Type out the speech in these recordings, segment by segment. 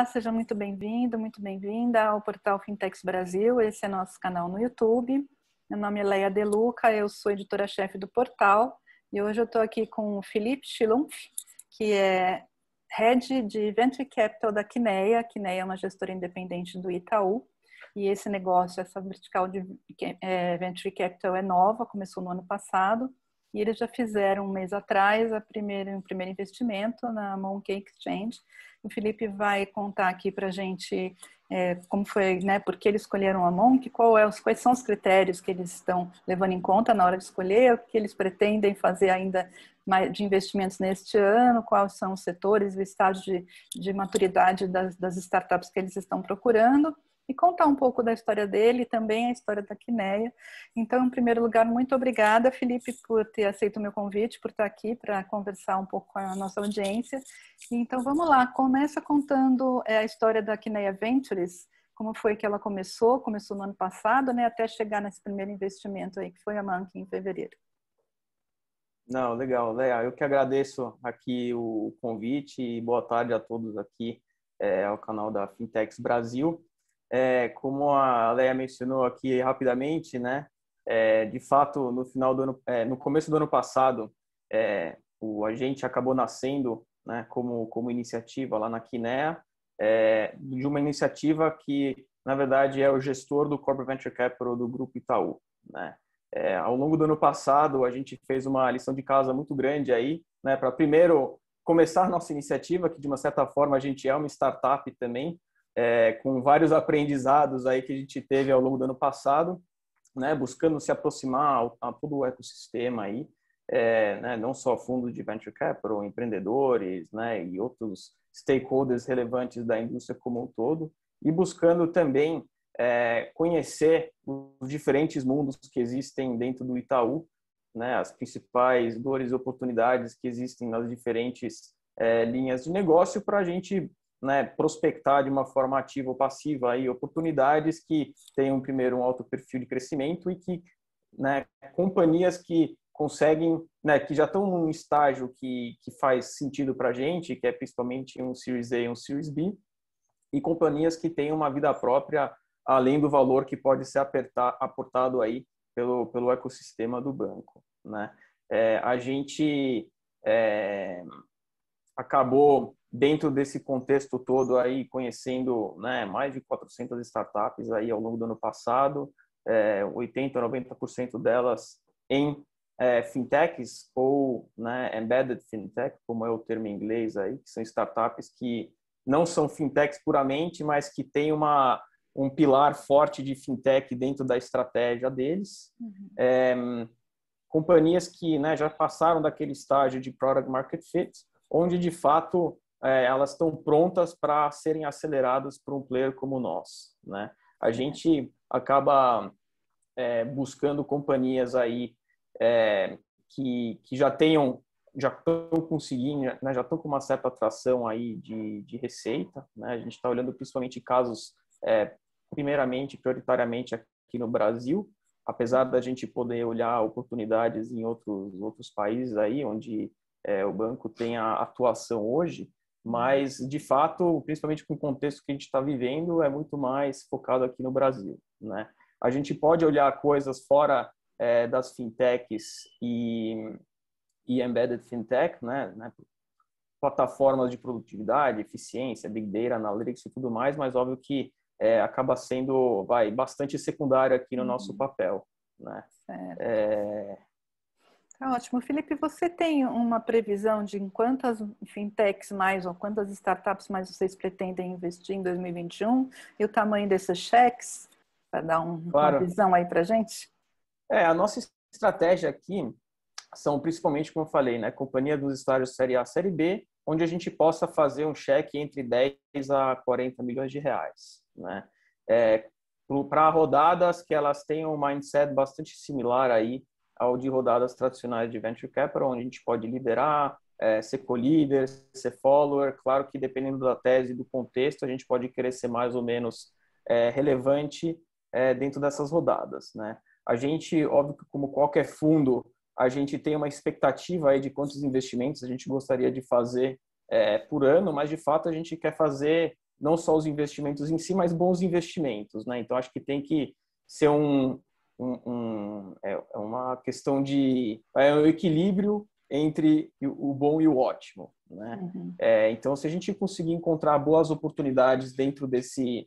Olá, seja muito bem-vindo, muito bem-vinda ao portal Fintechs Brasil. Esse é nosso canal no YouTube. Meu nome é Leia Deluca, eu sou editora-chefe do portal e hoje eu estou aqui com o Felipe Schlumpf, que é head de Venture Capital da Quineia. A Quineia é uma gestora independente do Itaú e esse negócio, essa vertical de é, Venture Capital é nova, começou no ano passado e eles já fizeram um mês atrás a o primeiro investimento na Monkey Exchange o Felipe vai contar aqui para a gente é, como foi, né, por que eles escolheram a Monk, qual é, quais são os critérios que eles estão levando em conta na hora de escolher, o que eles pretendem fazer ainda de investimentos neste ano, quais são os setores, o estágio de, de maturidade das, das startups que eles estão procurando e contar um pouco da história dele e também a história da Quineia. Então, em primeiro lugar, muito obrigada, Felipe, por ter aceito o meu convite, por estar aqui para conversar um pouco com a nossa audiência. Então, vamos lá, começa contando eh, a história da Quineia Ventures, como foi que ela começou, começou no ano passado, né, até chegar nesse primeiro investimento aí, que foi a Manque em fevereiro. Não, legal, Léa. Eu que agradeço aqui o convite e boa tarde a todos aqui é, ao canal da FinTechs Brasil é, como a Leia mencionou aqui rapidamente, né? É, de fato, no final do ano, é, no começo do ano passado, é, o a gente acabou nascendo, né? Como como iniciativa lá na Quinea, é, de uma iniciativa que na verdade é o gestor do corporate venture capital do grupo Itaú, né? É, ao longo do ano passado, a gente fez uma lição de casa muito grande aí, né? Para primeiro começar nossa iniciativa, que de uma certa forma a gente é uma startup também, é, com vários aprendizados aí que a gente teve ao longo do ano passado, né, buscando se aproximar a, a todo o ecossistema aí, é, né, não só fundo de venture capital, empreendedores, né, e outros stakeholders relevantes da indústria como um todo, e buscando também é, conhecer os diferentes mundos que existem dentro do Itaú, né, as principais dores e oportunidades que existem nas diferentes é, linhas de negócio para a gente né, prospectar de uma forma ativa ou passiva aí oportunidades que tenham primeiro um alto perfil de crescimento e que né, companhias que conseguem, né, que já estão num estágio que, que faz sentido para a gente, que é principalmente um Series A e um Series B, e companhias que têm uma vida própria além do valor que pode ser apertar, aportado aí pelo, pelo ecossistema do banco. Né? É, a gente é, acabou dentro desse contexto todo aí, conhecendo né, mais de 400 startups aí ao longo do ano passado, é, 80% a 90% delas em é, fintechs ou né, embedded fintech, como é o termo em inglês aí, que são startups que não são fintechs puramente, mas que têm uma, um pilar forte de fintech dentro da estratégia deles. Uhum. É, companhias que né, já passaram daquele estágio de product market fit, onde de fato é, elas estão prontas para serem aceleradas por um player como nós, né? A uhum. gente acaba é, buscando companhias aí é, que, que já tenham, já estão conseguindo, né, já estão com uma certa atração aí de, de receita, né? A gente está olhando principalmente casos, é, primeiramente, prioritariamente aqui no Brasil, apesar da gente poder olhar oportunidades em outros outros países aí onde é, o banco tem a atuação hoje, mas de fato, principalmente com o contexto que a gente está vivendo, é muito mais focado aqui no Brasil, né? A gente pode olhar coisas fora é, das fintechs e, e embedded fintech, né? né? Plataformas de produtividade, eficiência, big data, analytics e tudo mais, mas óbvio que é, acaba sendo vai bastante secundário aqui no nosso uhum. papel, né? Certo. É Tá ótimo. Felipe, você tem uma previsão de em quantas fintechs mais ou quantas startups mais vocês pretendem investir em 2021 e o tamanho desses cheques? Para dar um, claro. uma visão aí para gente? É, a nossa estratégia aqui são principalmente, como eu falei, né, companhia dos estágios Série A, Série B, onde a gente possa fazer um cheque entre 10 a 40 milhões de reais, né? É, para rodadas que elas tenham um mindset bastante similar aí ao de rodadas tradicionais de venture capital, onde a gente pode liderar, é, ser co-líder, ser follower. Claro que dependendo da tese e do contexto, a gente pode querer ser mais ou menos é, relevante é, dentro dessas rodadas, né? A gente, óbvio que como qualquer fundo, a gente tem uma expectativa aí de quantos investimentos a gente gostaria de fazer é, por ano, mas de fato a gente quer fazer não só os investimentos em si, mas bons investimentos, né? Então acho que tem que ser um, um, um, é, é uma questão de é um equilíbrio entre o bom e o ótimo, né? Uhum. É, então, se a gente conseguir encontrar boas oportunidades dentro desse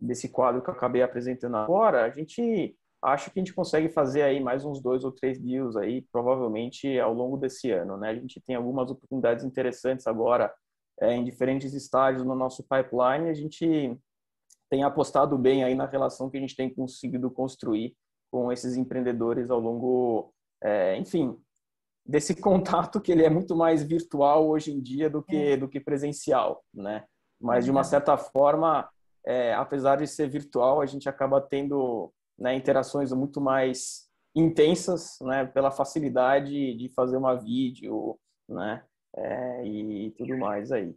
desse quadro que eu acabei apresentando agora, a gente acho que a gente consegue fazer aí mais uns dois ou três deals aí, provavelmente ao longo desse ano, né? A gente tem algumas oportunidades interessantes agora é, em diferentes estágios no nosso pipeline. A gente tem apostado bem aí na relação que a gente tem conseguido construir com esses empreendedores ao longo, é, enfim, desse contato que ele é muito mais virtual hoje em dia do que é. do que presencial, né? Mas de uma certa forma, é, apesar de ser virtual, a gente acaba tendo né, interações muito mais intensas, né? Pela facilidade de fazer uma vídeo, né? É, e tudo mais aí.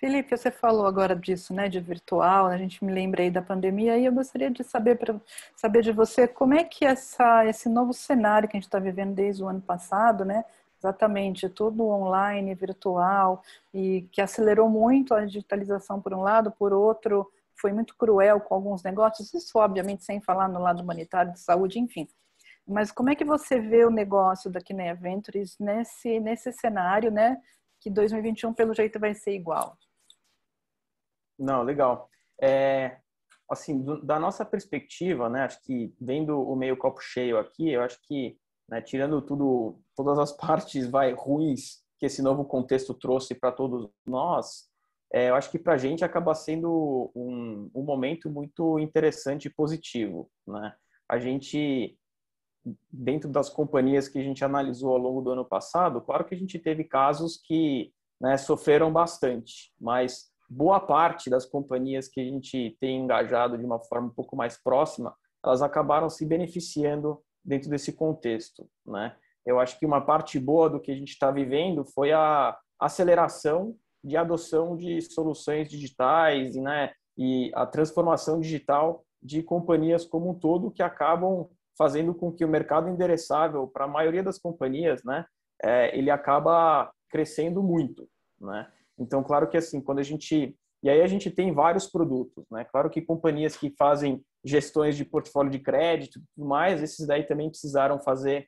Felipe, você falou agora disso, né, de virtual, a gente me lembra aí da pandemia, e eu gostaria de saber, pra, saber de você como é que essa, esse novo cenário que a gente está vivendo desde o ano passado, né, exatamente, tudo online, virtual, e que acelerou muito a digitalização por um lado, por outro, foi muito cruel com alguns negócios, isso obviamente sem falar no lado humanitário, de saúde, enfim. Mas como é que você vê o negócio da Kinea Ventures nesse, nesse cenário, né, que 2021 pelo jeito vai ser igual? Não, legal. É, assim, do, da nossa perspectiva, né, acho que vendo o meio copo cheio aqui, eu acho que, né, tirando tudo, todas as partes vai ruins que esse novo contexto trouxe para todos nós, é, eu acho que para a gente acaba sendo um, um momento muito interessante e positivo, né? A gente dentro das companhias que a gente analisou ao longo do ano passado, claro que a gente teve casos que né, sofreram bastante, mas boa parte das companhias que a gente tem engajado de uma forma um pouco mais próxima, elas acabaram se beneficiando dentro desse contexto, né? Eu acho que uma parte boa do que a gente está vivendo foi a aceleração de adoção de soluções digitais, né? E a transformação digital de companhias como um todo que acabam fazendo com que o mercado endereçável para a maioria das companhias, né? É, ele acaba crescendo muito, né? Então, claro que assim, quando a gente e aí a gente tem vários produtos, né? Claro que companhias que fazem gestões de portfólio de crédito, tudo mais, esses daí também precisaram fazer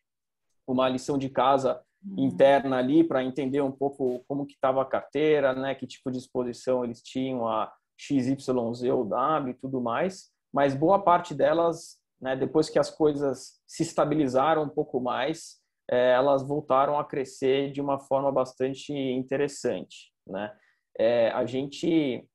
uma lição de casa uhum. interna ali para entender um pouco como que estava a carteira, né? Que tipo de exposição eles tinham a XYZ ou W e tudo mais. Mas boa parte delas, né? Depois que as coisas se estabilizaram um pouco mais, eh, elas voltaram a crescer de uma forma bastante interessante. Né? É, a gente,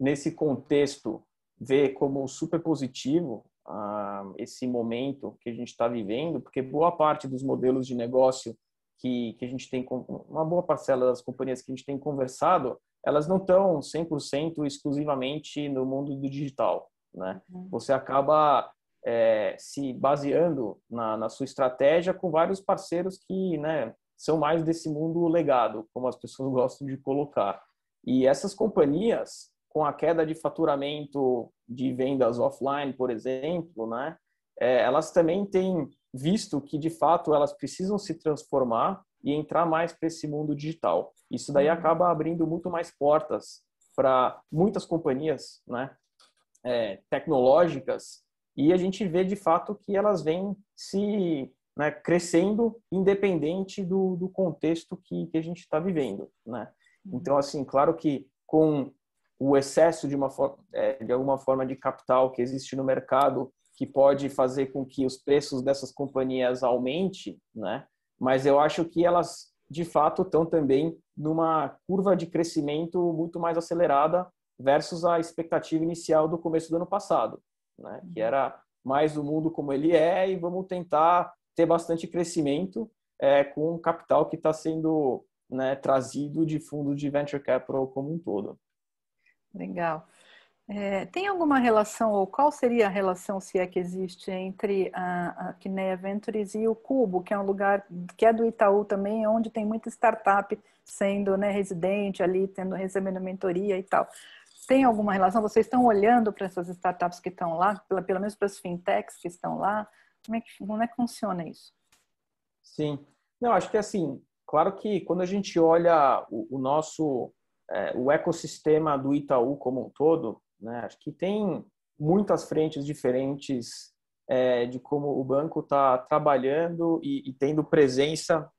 nesse contexto, vê como super positivo ah, esse momento que a gente está vivendo, porque boa parte dos modelos de negócio que, que a gente tem, uma boa parcela das companhias que a gente tem conversado, elas não estão 100% exclusivamente no mundo do digital. Né? Uhum. Você acaba é, se baseando na, na, sua estratégia com vários parceiros que, né, são mais desse mundo legado, como as pessoas gostam de colocar. E essas companhias, com a queda de faturamento de vendas offline, por exemplo, né, é, elas também têm visto que, de fato, elas precisam se transformar e entrar mais para esse mundo digital. Isso daí uhum. acaba abrindo muito mais portas para muitas companhias né, é, tecnológicas e a gente vê, de fato, que elas vêm se né, crescendo independente do, do contexto que, que, a gente está vivendo, né? Uhum. Então, assim, claro que com o excesso de, uma forma, é, de alguma forma de capital que existe no mercado, que pode fazer com que os preços dessas companhias aumente, né? Mas eu acho que elas, de fato, estão também numa curva de crescimento muito mais acelerada versus a expectativa inicial do começo do ano passado, né? Que uhum. era mais o mundo como ele é e vamos tentar ter bastante crescimento é, com o capital que está sendo né, trazido de fundo de venture capital como um todo. Legal. É, tem alguma relação, ou qual seria a relação, se é que existe, entre a, a Kinea Ventures e o Cubo, que é um lugar que é do Itaú também, onde tem muita startup sendo né, residente ali, tendo recebendo mentoria e tal. Tem alguma relação? Vocês estão olhando para essas startups que estão lá, pelo menos para as fintechs que estão lá? Como é que, como é que funciona isso? Sim. Não, acho que é assim, claro que quando a gente olha o, o nosso é, o ecossistema do Itaú como um todo, né, acho que tem muitas frentes diferentes é, de como o banco está trabalhando e, e, tendo presença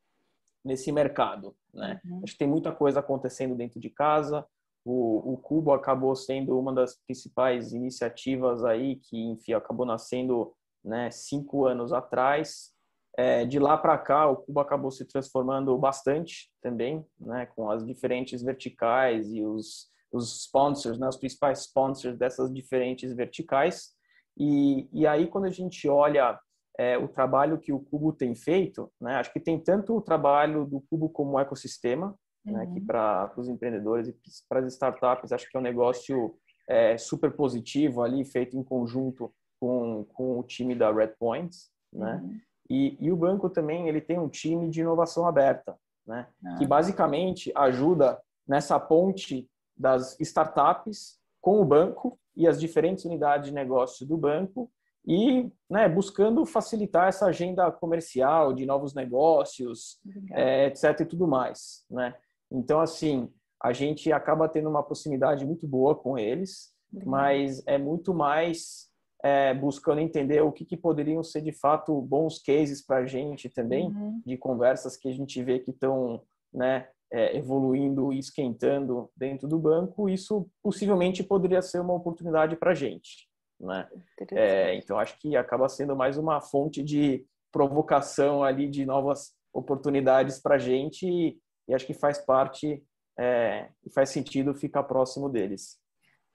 nesse mercado. Né? Uhum. Acho que tem muita coisa acontecendo dentro de casa. O, o Cubo acabou sendo uma das principais iniciativas aí que, enfim, acabou nascendo né, cinco anos atrás. É, de lá para cá, o Cuba acabou se transformando bastante também, né, com as diferentes verticais e os, os sponsors, né, os principais sponsors dessas diferentes verticais. E, e aí, quando a gente olha é, o trabalho que o Cubo tem feito, né, acho que tem tanto o trabalho do Cubo como ecossistema, uhum. né, que uhum. para os empreendedores e para as startups, acho que é um negócio é, super positivo ali, feito em conjunto com, com o time da Red Points, né? Uhum. E, e o banco também ele tem um time de inovação aberta, né? Ah. que basicamente ajuda nessa ponte das startups com o banco e as diferentes unidades de negócio do banco e né, buscando facilitar essa agenda comercial de novos negócios, é, eh, etc. e tudo mais. Né? Então, assim, a gente acaba tendo uma proximidade muito boa com eles, Obrigada. mas é muito mais é, buscando entender o que, que, poderiam ser de fato bons cases para a gente também, uhum. de conversas que a gente vê que estão né, é, evoluindo e esquentando dentro do banco, isso possivelmente poderia ser uma oportunidade para a gente. Né? É, então, acho que acaba sendo mais uma fonte de provocação ali de novas oportunidades para a gente e, e, acho que faz parte é, e faz sentido ficar próximo deles.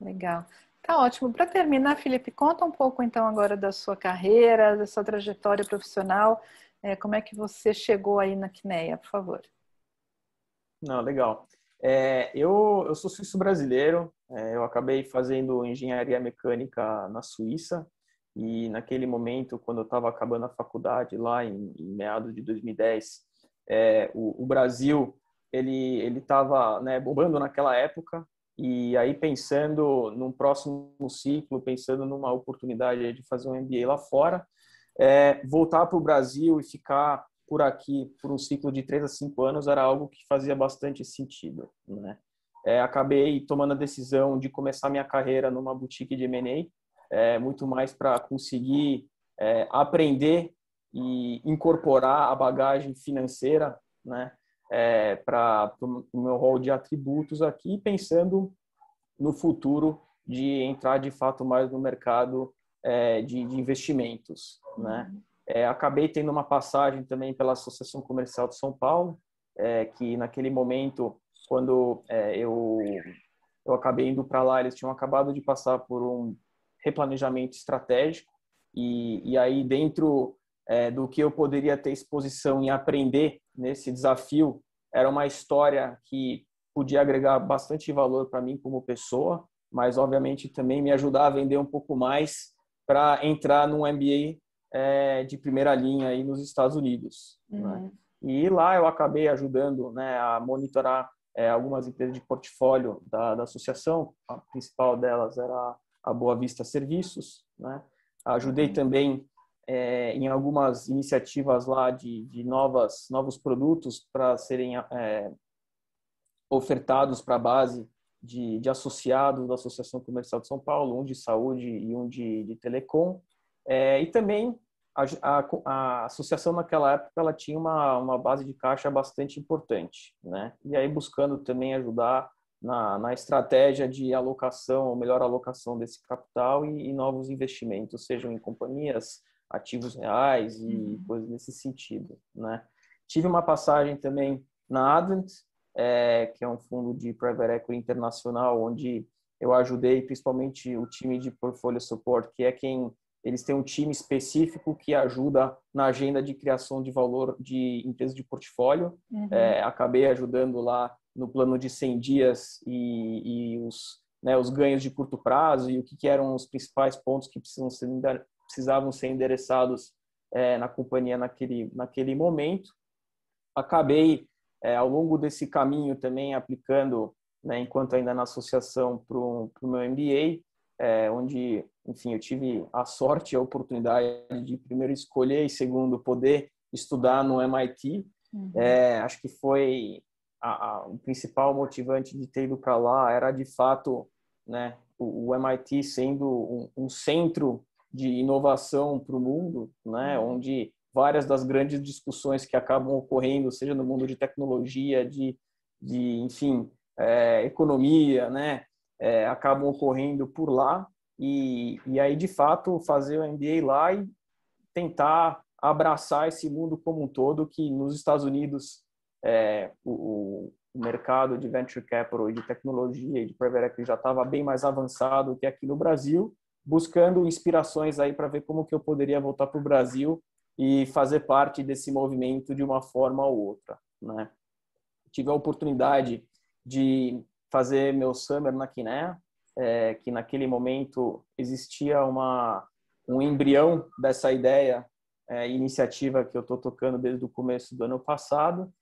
Legal. Tá ótimo. Para terminar, Felipe, conta um pouco então agora da sua carreira, da sua trajetória profissional. É, como é que você chegou aí na Quineia, por favor? Não, legal. É, eu, eu sou suíço brasileiro. É, eu acabei fazendo engenharia mecânica na Suíça e naquele momento, quando eu estava acabando a faculdade lá em, em meados de 2010, é, o, o Brasil ele ele estava né, bombando naquela época e aí, pensando num próximo ciclo, pensando numa oportunidade de fazer um MBA lá fora, é, voltar para o Brasil e ficar por aqui por um ciclo de três a cinco anos era algo que fazia bastante sentido, né? É, acabei tomando a decisão de começar minha carreira numa boutique de M&A, é, muito mais para conseguir é, aprender e incorporar a bagagem financeira, né? é, para o meu rol de atributos aqui, pensando no futuro de entrar de fato mais no mercado é, de, de, investimentos. Né? É, acabei tendo uma passagem também pela Associação Comercial de São Paulo, é, que naquele momento, quando é, eu, eu acabei indo para lá, eles tinham acabado de passar por um replanejamento estratégico, e, e aí dentro é, do que eu poderia ter exposição e aprender nesse desafio era uma história que podia agregar bastante valor para mim como pessoa, mas obviamente também me ajudar a vender um pouco mais para entrar num MBA é, eh, de primeira linha aí nos Estados Unidos. Né? Uhum. Né? E lá eu acabei ajudando né, a monitorar é, algumas empresas de portfólio da, da, associação, a principal delas era a Boa Vista Serviços. Né? Ajudei uhum. também é, em algumas iniciativas lá de, de novas, novos produtos para serem é, ofertados para a base de, de, associados da Associação Comercial de São Paulo, um de saúde e um de, de telecom. É, e também a, a, a, associação naquela época ela tinha uma, uma base de caixa bastante importante, né? E aí buscando também ajudar na, na estratégia de alocação, ou melhor alocação desse capital e, e novos investimentos, sejam em companhias ativos reais e uhum. coisas nesse sentido, né? Tive uma passagem também na Advent, é, que é um fundo de private equity internacional, onde eu ajudei principalmente o time de portfolio support, que é quem eles têm um time específico que ajuda na agenda de criação de valor de empresas de portfólio. Uhum. É, acabei ajudando lá no plano de 100 dias e, e os, né, os ganhos de curto prazo e o que, que, eram os principais pontos que precisam ser precisavam ser endereçados é, na companhia naquele, naquele momento. Acabei, é, ao longo desse caminho, também aplicando, né, enquanto ainda na associação, para o meu MBA, é, onde, enfim, eu tive a sorte e a oportunidade de, primeiro, escolher e, segundo, poder estudar no MIT. Uhum. É, acho que foi a, a, o principal motivante de ter ido para lá, era, de fato, né, o, o MIT sendo um, um centro de inovação para o mundo, né? Uhum. onde várias das grandes discussões que acabam ocorrendo, seja no mundo de tecnologia, de, de enfim, é, economia, né? É, acabam ocorrendo por lá. E, e aí, de fato, fazer o MBA lá e tentar abraçar esse mundo como um todo, que nos Estados Unidos é, o, o, mercado de venture capital e de tecnologia e de private equity já estava bem mais avançado que aqui no Brasil, buscando inspirações aí para ver como que eu poderia voltar para o Brasil e fazer parte desse movimento de uma forma ou outra, né? Tive a oportunidade de fazer meu summer na Quiné, é, que naquele momento existia uma um embrião dessa ideia, é, iniciativa que eu estou tocando desde o começo do ano passado.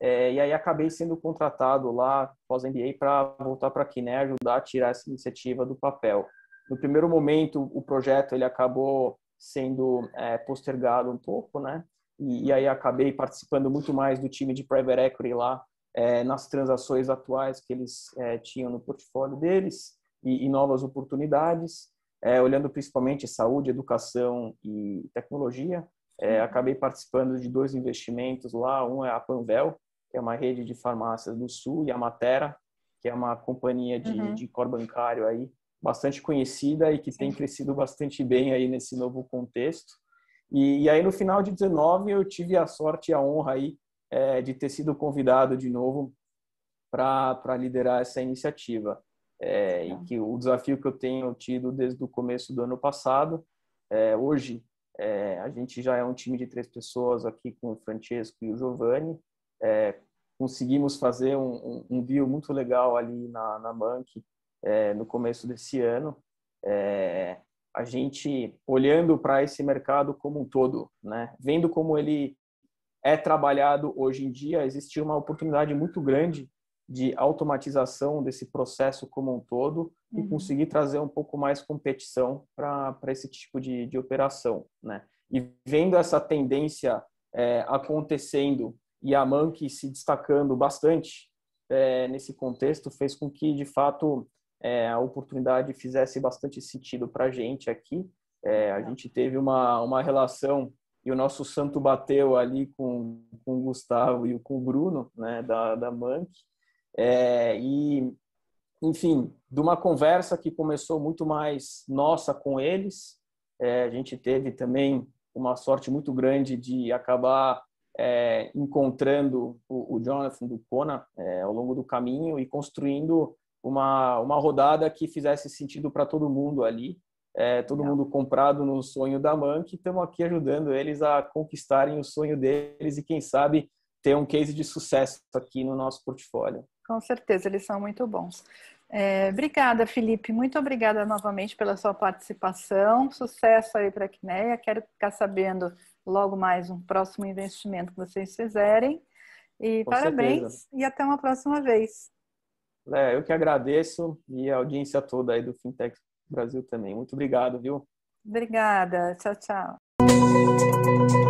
É, e aí acabei sendo contratado lá pós MBA para voltar para a Quiné ajudar a tirar essa iniciativa do papel. No primeiro momento, o projeto ele acabou sendo é, postergado um pouco, né? E, e, aí acabei participando muito mais do time de private equity lá é, nas transações atuais que eles é, tinham no portfólio deles e, e novas oportunidades, é, olhando principalmente saúde, educação e tecnologia. É, acabei participando de dois investimentos lá, um é a Panvel, que é uma rede de farmácias do Sul, e a Matera, que é uma companhia de, uhum. de cor bancário aí bastante conhecida e que tem crescido bastante bem aí nesse novo contexto. E, e aí no final de 19 eu tive a sorte e a honra aí é, de ter sido convidado de novo para liderar essa iniciativa. É, e que o desafio que eu tenho tido desde o começo do ano passado, é, hoje a gente já é um time de três pessoas aqui com o Francesco e o Giovanni, conseguimos fazer um, um, um deal muito legal ali na, na bank é, no começo desse ano, é, a gente olhando para esse mercado como um todo, né? vendo como ele é trabalhado hoje em dia, existe uma oportunidade muito grande de automatização desse processo como um todo uhum. e conseguir trazer um pouco mais competição para esse tipo de, de operação, né? E vendo essa tendência é, acontecendo e a Monkey se destacando bastante é, nesse contexto, fez com que, de fato, é, a oportunidade fizesse bastante sentido para a gente aqui. É, a gente teve uma, uma relação e o nosso santo bateu ali com, com o Gustavo e com o Bruno, né, da, da Mank. É, e, enfim, de uma conversa que começou muito mais nossa com eles, é, a gente teve também uma sorte muito grande de acabar é, encontrando o, o, Jonathan do Kona é, ao longo do caminho e construindo uma, uma rodada que fizesse sentido para todo mundo ali, é, todo mundo comprado no sonho da Mank, estamos aqui ajudando eles a conquistarem o sonho deles e, quem sabe, ter um case de sucesso aqui no nosso portfólio. Com certeza, eles são muito bons. É, obrigada, Felipe. Muito obrigada novamente pela sua participação. Sucesso aí para a Quineia. Quero ficar sabendo logo mais um próximo investimento que vocês fizerem. E Com parabéns certeza. e até uma próxima vez. Léo, eu que agradeço e a audiência toda aí do Fintech Brasil também. Muito obrigado, viu? Obrigada. Tchau, tchau.